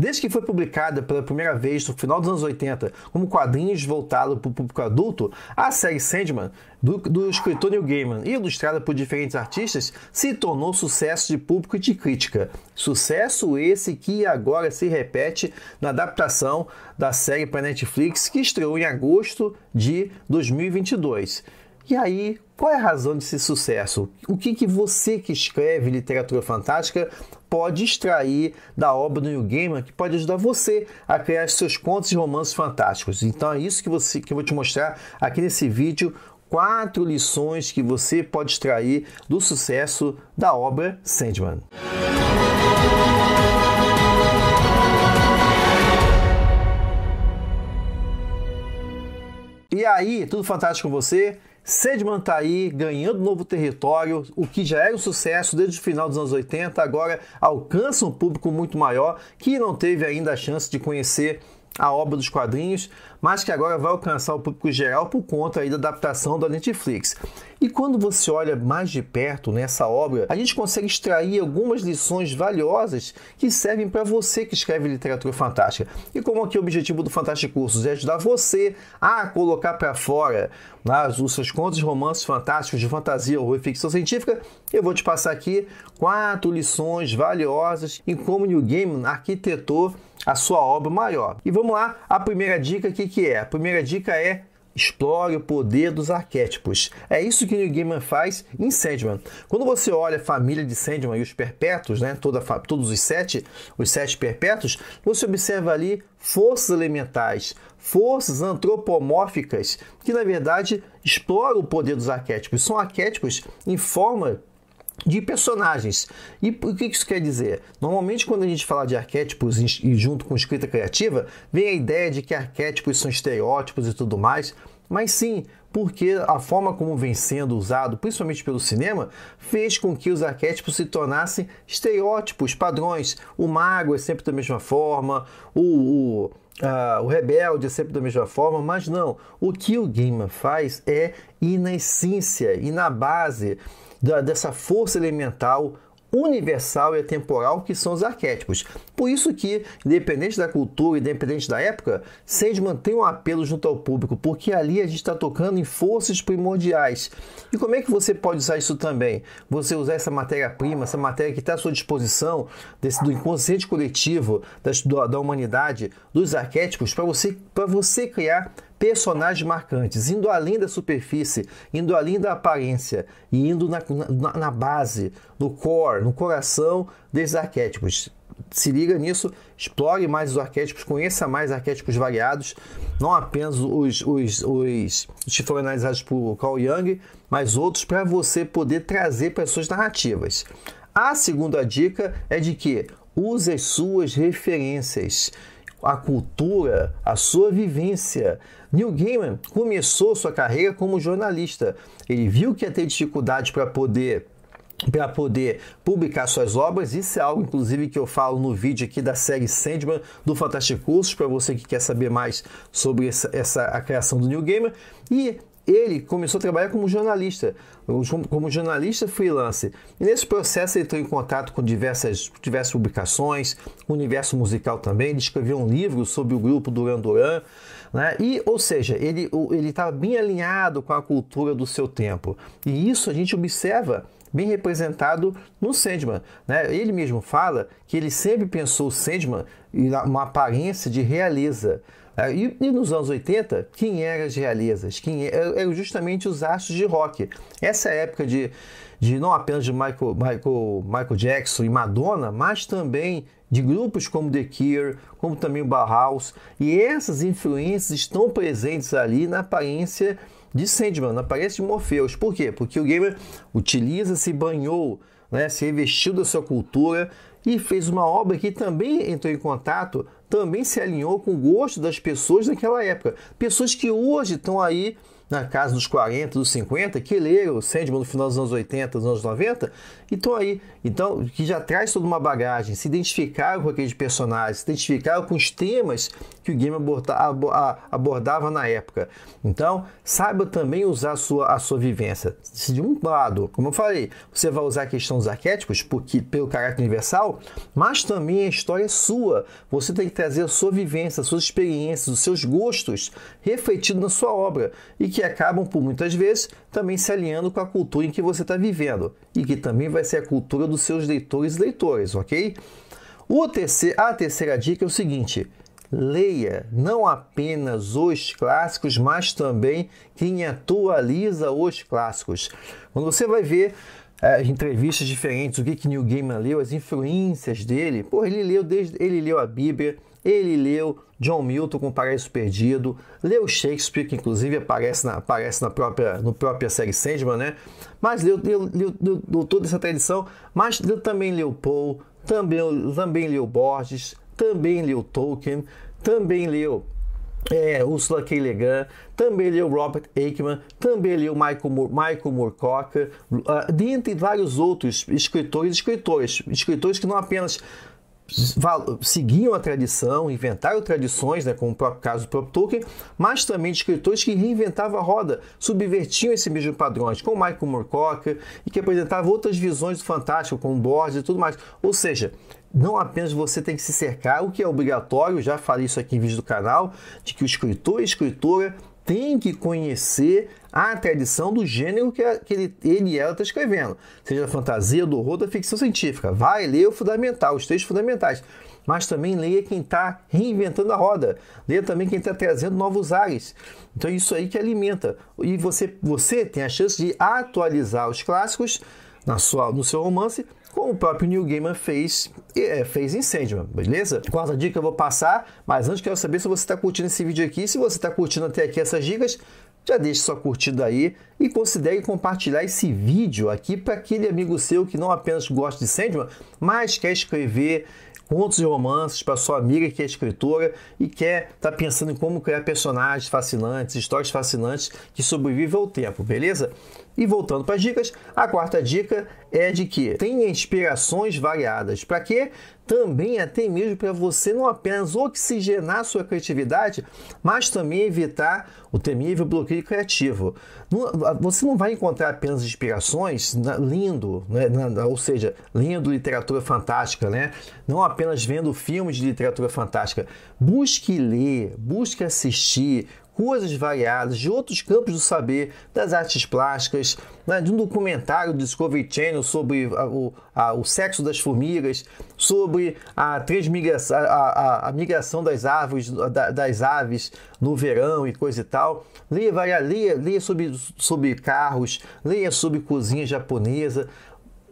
Desde que foi publicada pela primeira vez no final dos anos 80 como quadrinhos voltado para o público adulto, a série Sandman, do, do escritor Neil Gaiman e ilustrada por diferentes artistas, se tornou sucesso de público e de crítica. Sucesso esse que agora se repete na adaptação da série para Netflix, que estreou em agosto de 2022. E aí, qual é a razão desse sucesso? O que, que você que escreve literatura fantástica pode extrair da obra do Neil Gaiman que pode ajudar você a criar seus contos e romances fantásticos? Então é isso que, você, que eu vou te mostrar aqui nesse vídeo. Quatro lições que você pode extrair do sucesso da obra Sandman. E aí, tudo fantástico com você? Sedman está aí ganhando novo território, o que já era um sucesso desde o final dos anos 80, agora alcança um público muito maior que não teve ainda a chance de conhecer a obra dos quadrinhos, mas que agora vai alcançar o público geral por conta da adaptação da Netflix. E quando você olha mais de perto nessa obra, a gente consegue extrair algumas lições valiosas que servem para você que escreve literatura fantástica. E como aqui o objetivo do Fantástico Cursos é ajudar você a colocar para fora nas, né, os seus contos romances fantásticos de fantasia, ou ficção científica, eu vou te passar aqui quatro lições valiosas em como New Game arquitetou a sua obra maior. E vamos lá, a primeira dica, o que, que é? A primeira dica é explore o poder dos arquétipos. É isso que o Neil Gaiman faz em Sandman. Quando você olha a família de Sandman e os perpétuos, né, toda, todos os sete, os sete perpétuos, você observa ali forças elementais, forças antropomórficas que na verdade exploram o poder dos arquétipos. São arquétipos em forma de personagens. E o que isso quer dizer? Normalmente, quando a gente fala de arquétipos e junto com escrita criativa, vem a ideia de que arquétipos são estereótipos e tudo mais, mas sim, porque a forma como vem sendo usado, principalmente pelo cinema, fez com que os arquétipos se tornassem estereótipos, padrões. O mago é sempre da mesma forma, o, o ah, o rebelde é sempre da mesma forma, mas não. O que o Gamer faz é ir na essência e na base da, dessa força elemental universal e atemporal que são os arquétipos. Por isso que, independente da cultura, independente da época, sempre mantém um apelo junto ao público, porque ali a gente está tocando em forças primordiais. E como é que você pode usar isso também? Você usar essa matéria-prima, essa matéria que está à sua disposição, desse, do inconsciente coletivo, das, da, da humanidade, dos arquétipos, para você, você criar personagens marcantes, indo além da superfície, indo além da aparência e indo na, na, na base, no core, no coração desses arquétipos. Se liga nisso, explore mais os arquétipos, conheça mais arquétipos variados, não apenas os, os, os, que foram analisados por Carl Jung, mas outros para você poder trazer para suas narrativas. A segunda dica é de que use as suas referências a cultura, a sua vivência. Neil Gaiman começou sua carreira como jornalista. Ele viu que ia ter dificuldade para poder para poder publicar suas obras. Isso é algo, inclusive, que eu falo no vídeo aqui da série Sandman do Fantástico Cursos, para você que quer saber mais sobre essa, essa, a criação do New Gamer. E ele começou a trabalhar como jornalista, como jornalista freelance. E nesse processo ele entrou em contato com diversas, diversas publicações, universo musical também, ele escreveu um livro sobre o grupo Duran Duran, né? E, ou seja, ele estava bem alinhado com a cultura do seu tempo. E isso a gente observa bem representado no Sandman. Né? Ele mesmo fala que ele sempre pensou o Sandman em uma aparência de realeza. Ah, e, e, nos anos 80, quem eram as realezas? Quem é, é, eram justamente os astros de rock. Essa época de, de não apenas de Michael, Michael, Michael Jackson e Madonna, mas também de grupos como The Cure, como também o Bauhaus. E essas influências estão presentes ali na aparência de Sandman, na aparência de Morpheus. Por quê? Porque o gamer utiliza, se banhou, né, se revestiu da sua cultura e fez uma obra que também entrou em contato também se alinhou com o gosto das pessoas daquela época. Pessoas que hoje estão aí na casa dos 40, dos 50, que leram o Sandman no final dos anos 80, dos anos 90, e estão aí. Então, que já traz toda uma bagagem, se identificaram com aqueles personagens, se identificaram com os temas que o game abordava na época. Então, saiba também usar a sua, a sua vivência. Se de um lado, como eu falei, você vai usar a questão dos arquétipos, porque pelo caráter universal, mas também a história é sua. Você tem que trazer a sua vivência, as suas experiências, os seus gostos refletido na sua obra. E que que acabam, por muitas vezes, também se alinhando com a cultura em que você está vivendo e que também vai ser a cultura dos seus leitores e leitores, ok? O terceiro, a terceira dica é o seguinte: leia não apenas os clássicos, mas também quem atualiza os clássicos. Quando você vai ver é, entrevistas diferentes, o que, que Neil Gaiman leu, as influências dele, pô, ele leu desde ele leu a Bíblia ele leu John Milton com Paraíso Perdido, leu Shakespeare, que inclusive aparece na, aparece na própria, no própria série Sandman, né? Mas leu, leu, leu, leu toda essa tradição, mas leu, também leu Poe, também, também leu Borges, também leu Tolkien, também leu é, Ursula K. Le Guin, também leu Robert Aikman, também leu Michael, Michael Moorcock, uh, ah, dentre vários outros escritores, escritores, escritores que não apenas seguiam a tradição, inventaram tradições, né, como o próprio caso do próprio Tolkien, mas também de escritores que reinventavam a roda, subvertiam esse mesmo padrões, como Michael Moorcock, e que apresentavam outras visões do fantástico, como Borges e tudo mais. Ou seja, não apenas você tem que se cercar, o que é obrigatório, já falei isso aqui em vídeo do canal, de que o escritor e a escritora tem que conhecer a tradição do gênero que, é, que ele, ele e é, ela está escrevendo, seja fantasia, do horror, da ficção científica. Vai ler o fundamental, os textos fundamentais. Mas também leia quem está reinventando a roda. Leia também quem está trazendo novos ares. Então é isso aí que alimenta. E você, você tem a chance de atualizar os clássicos na sua, no seu romance como o próprio Neil Gaiman fez, é, fez em Sandman, beleza? Quarta dica eu vou passar, mas antes quero saber se você está curtindo esse vídeo aqui. Se você está curtindo até aqui essas dicas, já deixe sua curtida aí e considere compartilhar esse vídeo aqui para aquele amigo seu que não apenas gosta de Sandman, mas quer escrever contos e romances para sua amiga que é escritora e quer estar tá pensando em como criar personagens fascinantes, histórias fascinantes que sobrevivem ao tempo, beleza? E voltando para as dicas, a quarta dica é de que tenha inspirações variadas. Para quê? Também é até mesmo para você não apenas oxigenar sua criatividade, mas também evitar o temível bloqueio criativo. Você não vai encontrar apenas inspirações lindo, né? ou seja, lendo literatura fantástica, né? não apenas vendo filmes de literatura fantástica. Busque ler, busque assistir, coisas variadas, de outros campos do saber, das artes plásticas, né, de um documentário do Discovery Channel sobre a, o, a, o, sexo das formigas, sobre a, transmigração, a, a migração das árvores, da, das aves no verão e coisa e tal. Leia, leia, leia sobre, sobre carros, leia sobre cozinha japonesa,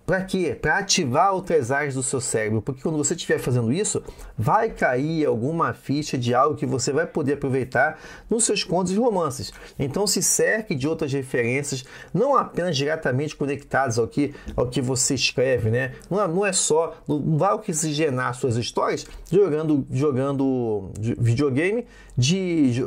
para quê? Para ativar outras áreas do seu cérebro, porque quando você estiver fazendo isso, vai cair alguma ficha de algo que você vai poder aproveitar nos seus contos e romances. Então se cerque de outras referências, não apenas diretamente conectadas ao que, ao que você escreve, né? Não é, não é só, não vai oxigenar suas histórias jogando, jogando videogame de,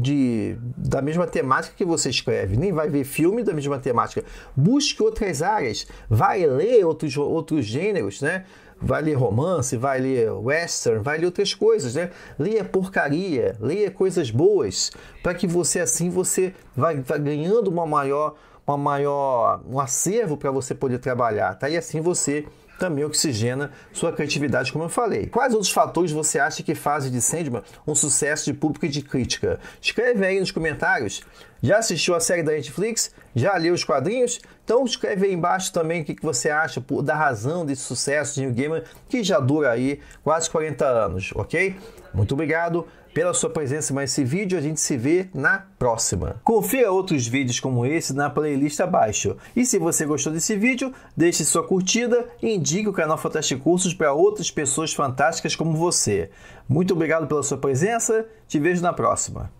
de, da mesma temática que você escreve, nem vai ver filme da mesma temática. Busque outras áreas, vai ler outros, outros gêneros, né? Vai ler romance, vai ler western, vai ler outras coisas, né? Leia porcaria, leia coisas boas, para que você assim você vai, vai ganhando uma maior uma maior um acervo para você poder trabalhar, tá? E assim você também oxigena sua criatividade, como eu falei. Quais outros fatores você acha que fazem de Sandman um sucesso de público e de crítica? Escreve aí nos comentários. Já assistiu a série da Netflix? Já leu os quadrinhos? Então escreve aí embaixo também o que, que você acha da razão desse sucesso de New Gamer, que já dura aí quase 40 anos, ok? Muito obrigado pela sua presença mais esse vídeo. A gente se vê na próxima. Confira outros vídeos como esse na playlist abaixo. E se você gostou desse vídeo, deixe sua curtida e indique o canal Fantástico Cursos para outras pessoas fantásticas como você. Muito obrigado pela sua presença. Te vejo na próxima.